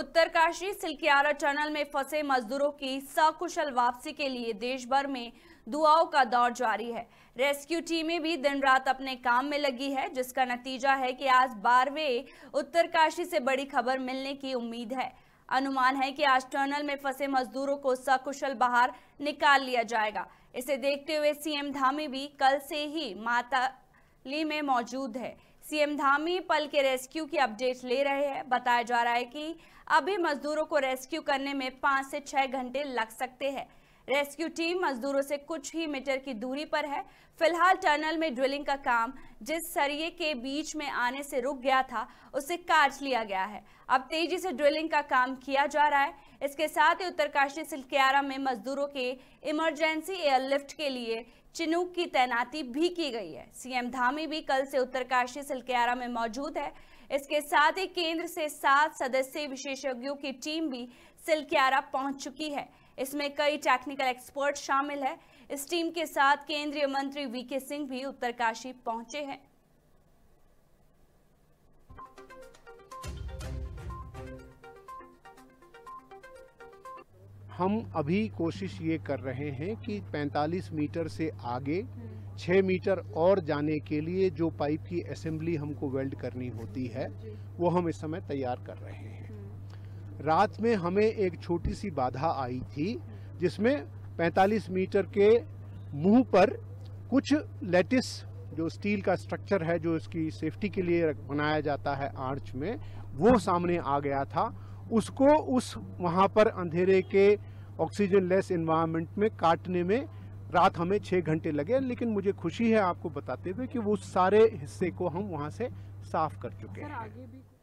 Uttarkashi Silkyara tunnel में फंसे मजदूरों की सकुशल वापसी के लिए देश भर में दुआओं का दौर जारी है रेस्क्यू टीमें भी दिन रात अपने काम में लगी है जिसका नतीजा है कि आज बारहवें उत्तरकाशी से बड़ी खबर मिलने की उम्मीद है अनुमान है कि आज टनल में फंसे मजदूरों को सकुशल बाहर निकाल लिया जाएगा इसे देखते हुए सीएम धामी भी कल से ही माताली में मौजूद है सीएम धामी पल के रेस्क्यू की अपडेट ले रहे हैं बताया जा रहा है कि अभी मजदूरों को रेस्क्यू करने में पांच से छह घंटे लग सकते हैं रेस्क्यू टीम मजदूरों से कुछ ही मीटर की दूरी पर है फिलहाल टनल में ड्रिलिंग का काम जिस सरिये के बीच में आने से रुक गया था उसे काट लिया गया है अब तेजी से ड्रिलिंग का काम किया जा रहा है इसके साथ ही उत्तरकाशी सिलकियारा में मजदूरों के इमरजेंसी एयरलिफ्ट के लिए चिनूक की तैनाती भी की गई है सीएम धामी भी कल से उत्तरकाशी सिलकियारा में मौजूद है इसके साथ ही केंद्र से सात सदस्यीय विशेषज्ञों की टीम भी सिलकियारा पहुंच चुकी है इसमें कई टेक्निकल एक्सपर्ट शामिल है इस टीम के साथ केंद्रीय मंत्री वीके सिंह भी उत्तरकाशी पहुंचे हैं हम अभी कोशिश ये कर रहे हैं कि 45 मीटर से आगे 6 हम्म। मीटर और जाने के लिए जो पाइप की असेंबली हमको वेल्ड करनी होती है वो हम इस समय तैयार कर रहे हैं रात में हमें एक छोटी सी बाधा आई थी जिसमें 45 मीटर के मुंह पर कुछ लेटिस जो स्टील का स्ट्रक्चर है जो इसकी सेफ्टी के लिए बनाया जाता है आर्च में वो सामने आ गया था उसको उस वहाँ पर अंधेरे के ऑक्सीजन लेस इन्वायरमेंट में काटने में रात हमें छः घंटे लगे लेकिन मुझे खुशी है आपको बताते हुए कि वो सारे हिस्से को हम वहाँ से साफ कर चुके हैं